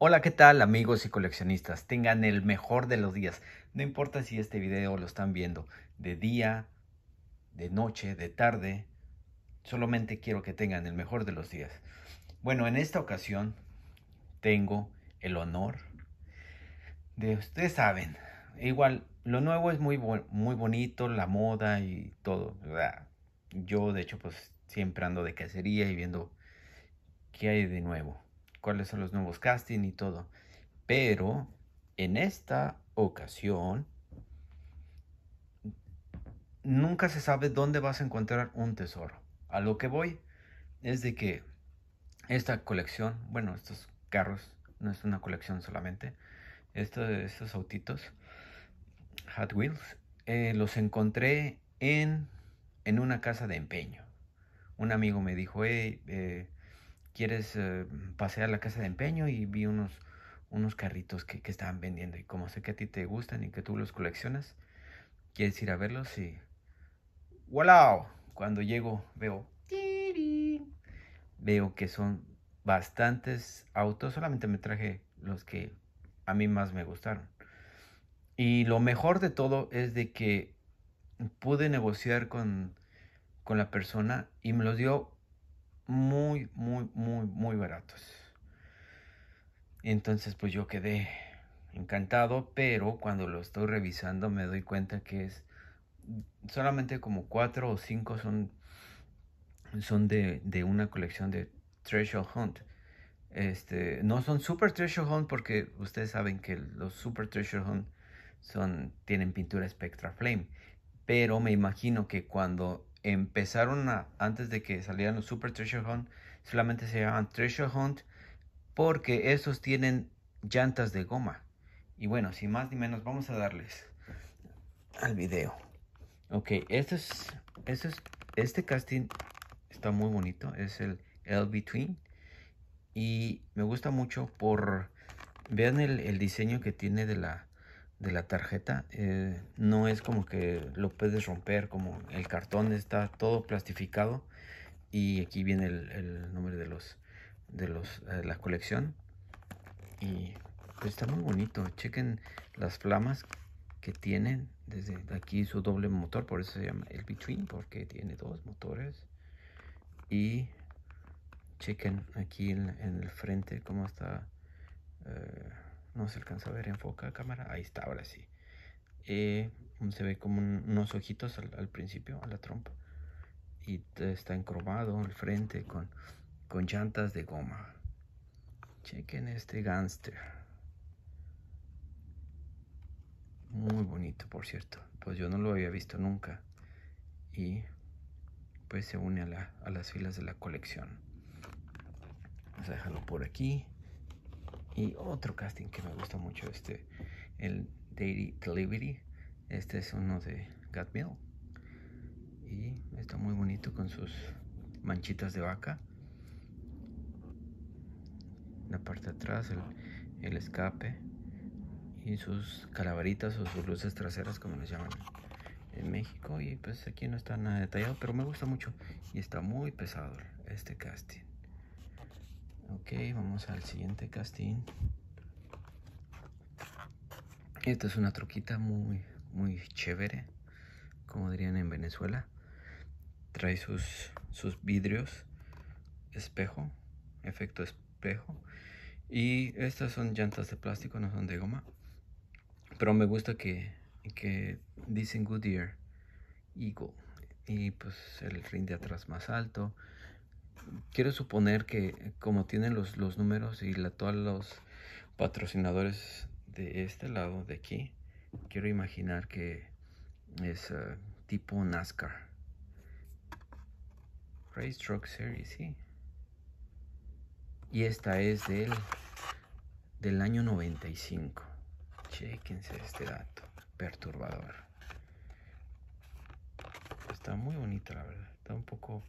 Hola, ¿qué tal amigos y coleccionistas? Tengan el mejor de los días. No importa si este video lo están viendo de día, de noche, de tarde. Solamente quiero que tengan el mejor de los días. Bueno, en esta ocasión tengo el honor de, ustedes saben, igual lo nuevo es muy, muy bonito, la moda y todo. Yo de hecho pues siempre ando de cacería y viendo qué hay de nuevo cuáles son los nuevos casting y todo. Pero en esta ocasión, nunca se sabe dónde vas a encontrar un tesoro. A lo que voy es de que esta colección, bueno, estos carros, no es una colección solamente, estos, estos autitos, Hot Wheels, eh, los encontré en, en, una casa de empeño. Un amigo me dijo, hey, eh, quieres eh, pasear a la casa de empeño y vi unos, unos carritos que, que, estaban vendiendo y como sé que a ti te gustan y que tú los coleccionas, quieres ir a verlos y ¡Wow! Cuando llego veo veo que son bastantes autos, solamente me traje los que a mí más me gustaron. Y lo mejor de todo es de que pude negociar con, con la persona y me los dio muy, muy, muy, muy baratos. Entonces pues yo quedé encantado, pero cuando lo estoy revisando me doy cuenta que es solamente como cuatro o cinco son, son de, una colección de Treasure Hunt. Este, no son Super Treasure Hunt porque ustedes saben que los Super Treasure Hunt son, tienen pintura Spectra Flame. Pero me imagino que cuando empezaron antes de que salieran los Super Treasure Hunt, solamente se llaman Treasure Hunt porque estos tienen llantas de goma. Y bueno, sin más ni menos, vamos a darles al video. Ok, este, es, este, es, este casting está muy bonito, es el LB Between Y me gusta mucho por, vean el, el diseño que tiene de la, de la tarjeta eh, no es como que lo puedes romper como el cartón está todo plastificado y aquí viene el, nombre de los de los eh, la colección y pues, está muy bonito chequen las flamas que tienen desde aquí su doble motor por eso se llama el between porque tiene dos motores y chequen aquí en, el frente cómo está eh, no se alcanza a ver, enfoca la cámara, ahí está, ahora sí. Eh, se ve como unos ojitos al, principio, a la trompa. Y está encromado el frente con, con llantas de goma. Chequen este gangster. Muy bonito, por cierto. Pues yo no lo había visto nunca. Y pues se une a, a las filas de la colección. Vamos a dejarlo por aquí. Y otro casting que me gusta mucho, este, el Daily Delivery. Este es uno de Gatmill. Y está muy bonito con sus manchitas de vaca. La parte de atrás, el, escape. Y sus calaveritas o sus luces traseras, como les llaman en México. Y pues aquí no está nada detallado, pero me gusta mucho. Y está muy pesado este casting ok vamos al siguiente casting esta es una troquita muy muy chévere como dirían en Venezuela trae sus, sus vidrios espejo efecto espejo y estas son llantas de plástico no son de goma pero me gusta que, que dicen Goodyear Eagle y pues el rinde de atrás más alto quiero suponer que como tienen los, números y la, todos los patrocinadores de este lado, de aquí, quiero imaginar que es eh, tipo NASCAR. Race Truck Series, sí. Y esta es del, del año 95. Chequense este dato perturbador. Está muy bonita, la verdad. Está un poco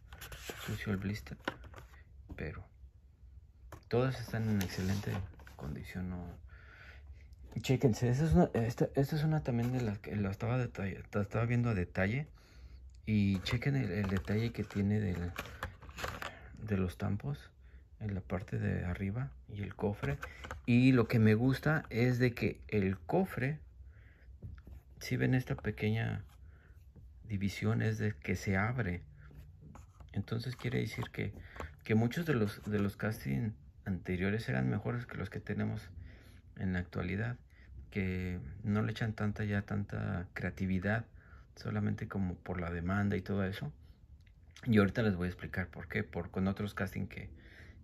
sucio el blister, pero todas están en excelente condición. No. esta es una, también de las que la estaba, estaba viendo a detalle. Y chequen el, detalle que tiene del, de los tampos en la parte de arriba y el cofre. Y lo que me gusta es de que el cofre, si ven esta pequeña división, es de que se abre. Entonces quiere decir que, muchos de los, de los casting anteriores eran mejores que los que tenemos en la actualidad, que no le echan tanta ya tanta creatividad, solamente como por la demanda y todo eso. Y ahorita les voy a explicar por qué, por, con otros casting que,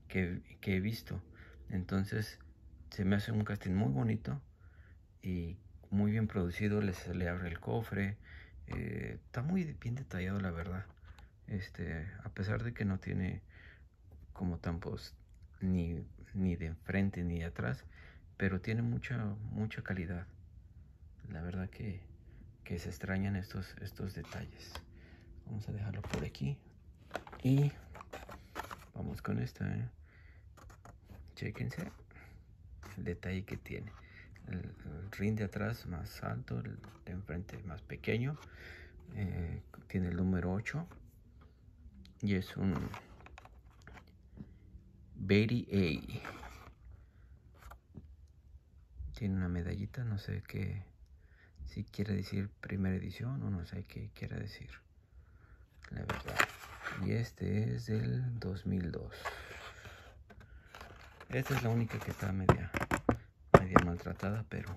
que he visto. Entonces se me hace un casting muy bonito y muy bien producido, les, le abre el cofre. Eh, está muy bien detallado la verdad. Este, a pesar de que no tiene como tampos ni, de enfrente ni de atrás, pero tiene mucha, mucha calidad. La verdad que, que se extrañan estos, estos detalles. Vamos a dejarlo por aquí. Y vamos con esta. ¿eh? Chequense el detalle que tiene. El, ring de atrás más alto, el de enfrente más pequeño. Eh, tiene el número 8 y es un Betty A. Tiene una medallita, no sé qué, si quiere decir primera edición o no sé qué quiere decir, la verdad. Y este es del 2002. Esta es la única que está media, media maltratada, pero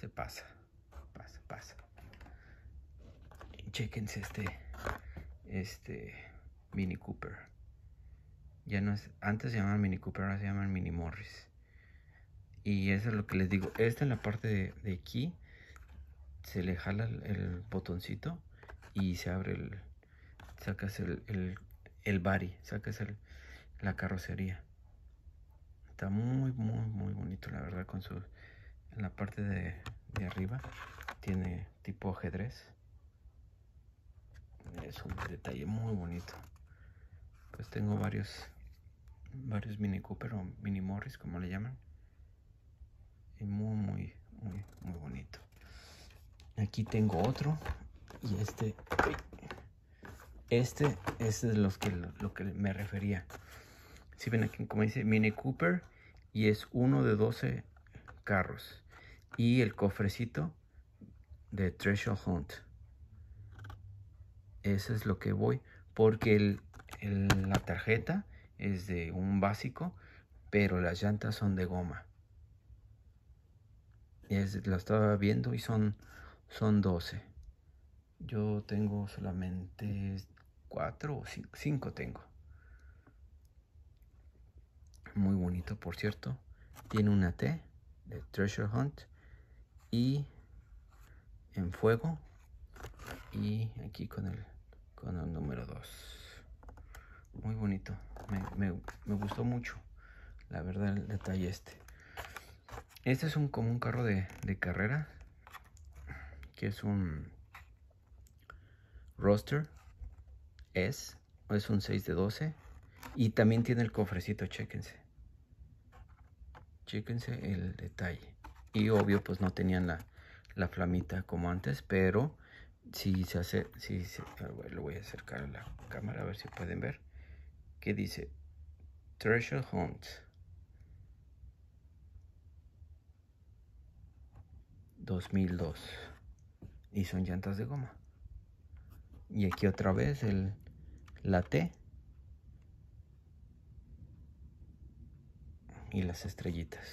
se pasa, pasa, pasa. Y chequense este este Mini Cooper. Ya no es, antes se llamaban Mini Cooper, ahora se llaman Mini Morris. Y eso es lo que les digo. Esta en la parte de, aquí se le jala el, botoncito y se abre el. Sacas el, el, el body, sacas la carrocería. Está muy, muy, muy bonito, la verdad, con su. En la parte de arriba tiene tipo ajedrez es un detalle muy bonito pues tengo varios varios mini cooper o mini morris como le llaman y muy muy muy bonito aquí tengo otro y este este, este es los que, lo que me refería si ven aquí como dice mini cooper y es uno de 12 carros y el cofrecito de treasure hunt eso es lo que voy. Porque la tarjeta es de un básico, pero las llantas son de goma. Es, la estaba viendo y son, son 12. Yo tengo solamente 4 o 5 tengo. Muy bonito, por cierto. Tiene una T de Treasure Hunt y en fuego y aquí con el con el número 2. Muy bonito. Me, gustó mucho. La verdad, el detalle este. Este es un, como un carro de, carrera. Que es un roster. Es. Es un 6 de 12. Y también tiene el cofrecito, chéquense. Chéquense el detalle. Y obvio, pues no tenían la, la flamita como antes. Pero si se hace, si se, lo voy a acercar a la cámara a ver si pueden ver, que dice Treasure Hunt. ...2002... ...y son llantas de goma... ...y aquí otra vez el... ...la T... ...y las estrellitas...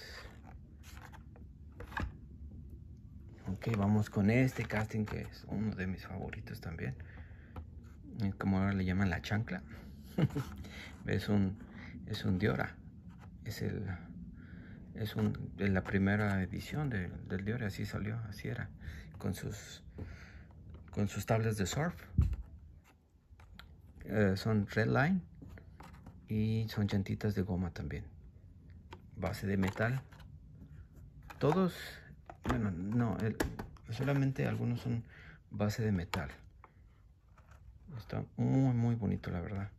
Ok, vamos con este casting que es uno de mis favoritos también. Eh, como ahora le llaman la chancla. es un es un Diora. Es el es un de la primera edición del Diora, así salió, así era. Con sus con sus tablas de surf. Eh, son red line y son llantitas de goma también. Base de metal. Todos bueno, no, solamente algunos son base de metal. Está muy, muy bonito, la verdad.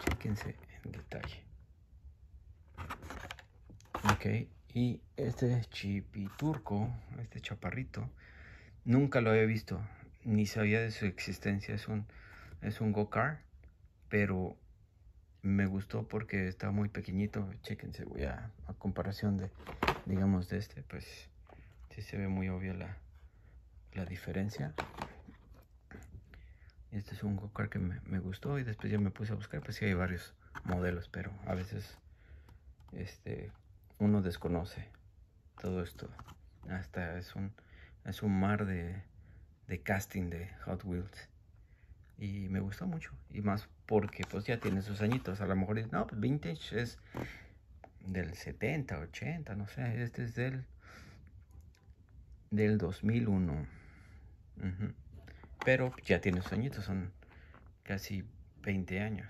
Chequense en detalle. Ok, y este chipiturco, este chaparrito, nunca lo había visto, ni sabía de su existencia. Es un, es un go-kart, pero me gustó porque está muy pequeñito. Chequense, voy a, a comparación de, digamos, de este, pues Sí se ve muy obvia la, la diferencia. Este es un cocar que me, gustó y después ya me puse a buscar. Pues sí hay varios modelos, pero a veces este, uno desconoce todo esto. Hasta es un, es un mar de, de casting de Hot Wheels. Y me gustó mucho. Y más porque pues ya tiene sus añitos. A lo mejor no, pues vintage es del 70, 80, no sé. Este es del del 2001. Pero ya tiene sueñitos, son casi 20 años.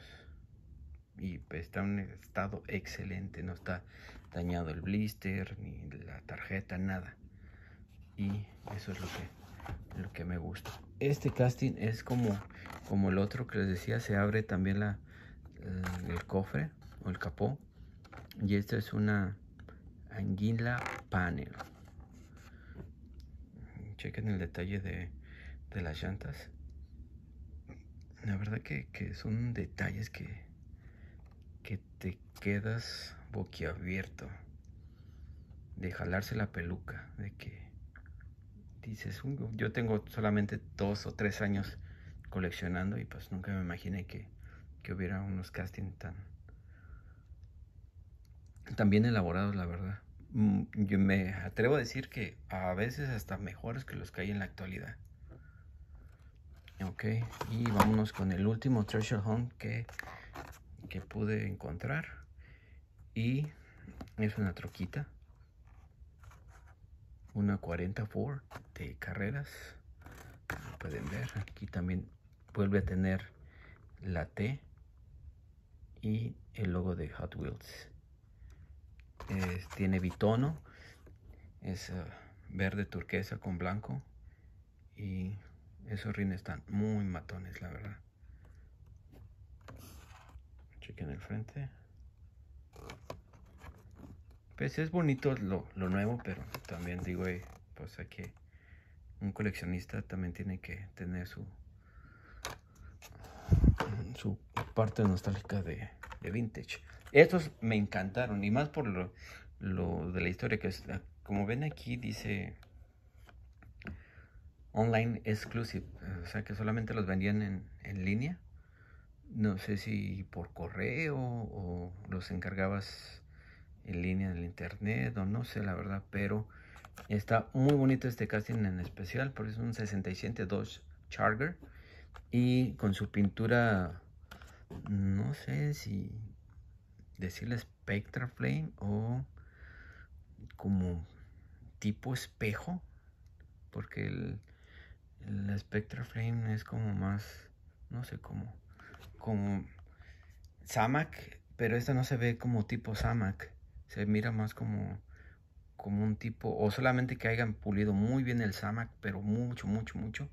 Y está en un estado excelente, no está dañado el blister, ni la tarjeta, nada. Y eso es lo que, lo que me gusta. Este casting es como, como el otro que les decía, se abre también la, el, el cofre o el capó. Y esta es una anguila panel chequen el detalle de, las llantas. La verdad que, son detalles que, que te quedas boquiabierto de jalarse la peluca, de que dices, yo tengo solamente dos o tres años coleccionando y pues nunca me imaginé que, que hubiera unos castings tan, tan bien elaborados, la verdad. Mm, yo me atrevo a decir que a veces hasta mejores que los que hay en la actualidad. Ok, y vámonos con el último treasure hunt que, que pude encontrar. Y es una troquita. Una 44 de carreras. Como pueden ver, aquí también vuelve a tener la T y el logo de Hot Wheels tiene bitono, es eh, verde turquesa con blanco y esos rines están muy matones, la verdad. Chequen el frente. Pues es bonito lo, nuevo, pero también digo, eh, pues que... Un coleccionista también tiene que tener su, su parte nostálgica de, de vintage. Estos me encantaron y más por lo, de la historia que está. Como ven aquí dice online exclusive, o sea que solamente los vendían en, línea. No sé si por correo o los encargabas en línea en el internet o no sé la verdad, pero está muy bonito este casting en especial porque es un 67 Charger y con su pintura no sé si decirle Spectra Flame o como tipo espejo, porque el, el Spectra Flame es como más, no sé cómo, como Samac. pero esta no se ve como tipo Samac. se mira más como como un tipo, o solamente que hayan pulido muy bien el Samac. pero mucho, mucho, mucho,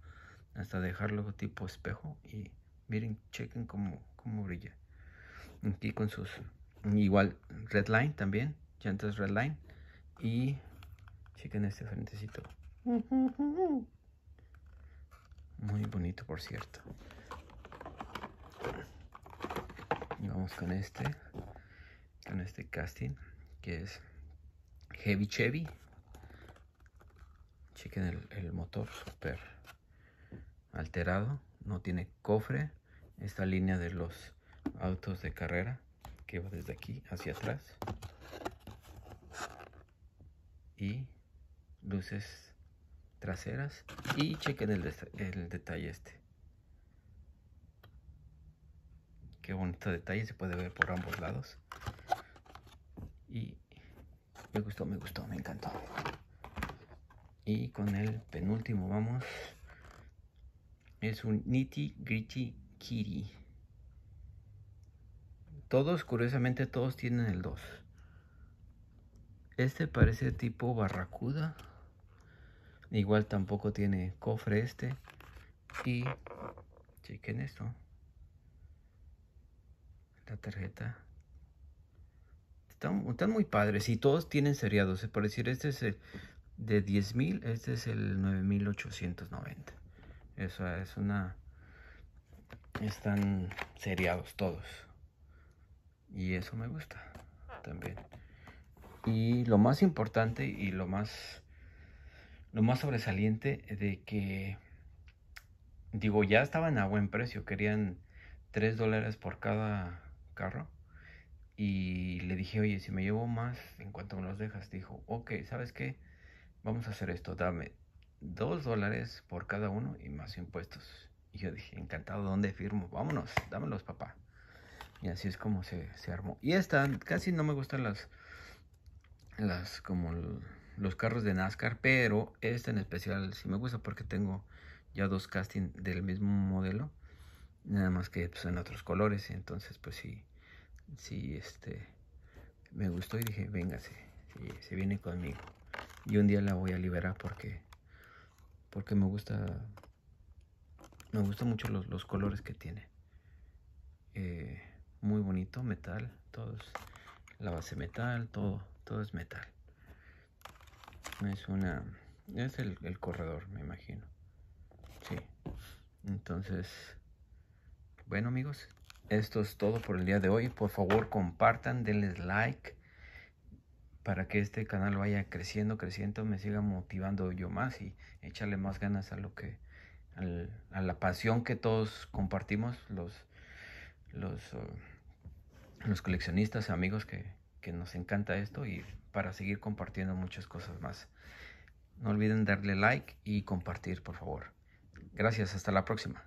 hasta dejarlo tipo espejo. Y miren, chequen como como brilla. Aquí con sus, igual, red line también, red line Y chequen este frentecito. Muy bonito, por cierto. Y vamos con este, con este casting, que es Heavy Chevy. Chequen el, el motor súper alterado, no tiene cofre, esta línea de los autos de carrera que va desde aquí hacia atrás y luces traseras y chequen el, detalle este qué bonito detalle se puede ver por ambos lados y me gustó me gustó me encantó y con el penúltimo vamos es un nitty gritty Kiri. Todos, curiosamente, todos tienen el 2. Este parece tipo barracuda. Igual tampoco tiene cofre este. Y chequen esto. La tarjeta. Están, muy padres y todos tienen seriados. Eh, por decir, este es el de 10.000, este es el 9.890. Eso es una están seriados todos. Y eso me gusta también. Y lo más importante y lo más lo más sobresaliente de que digo, ya estaban a buen precio, querían 3 dólares por cada carro. Y le dije, oye, si me llevo más, en cuanto me los dejas, dijo, ok, ¿sabes qué? Vamos a hacer esto, dame 2 dólares por cada uno y más impuestos. Y yo dije, encantado, ¿dónde firmo? Vámonos, dámelos, papá. Y así es como se, armó. Y esta, casi no me gustan las, las, como los carros de NASCAR, pero esta en especial sí me gusta porque tengo ya dos castings del mismo modelo, nada más que son pues, en otros colores, entonces pues sí, sí, este, me gustó y dije, véngase, se viene conmigo. Y un día la voy a liberar porque, porque me gusta me gustan mucho los, los colores que tiene. Eh, muy bonito, metal. Todo es la base metal, todo, todo es metal. Es una... Es el, el corredor, me imagino. Sí. Entonces, bueno amigos, esto es todo por el día de hoy. Por favor, compartan, denles like para que este canal vaya creciendo, creciendo, me siga motivando yo más y echarle más ganas a lo que a la pasión que todos compartimos, los, los, oh, coleccionistas, amigos que nos encanta esto y para seguir compartiendo muchas cosas más. No olviden darle like y compartir, por favor. Gracias, hasta la próxima.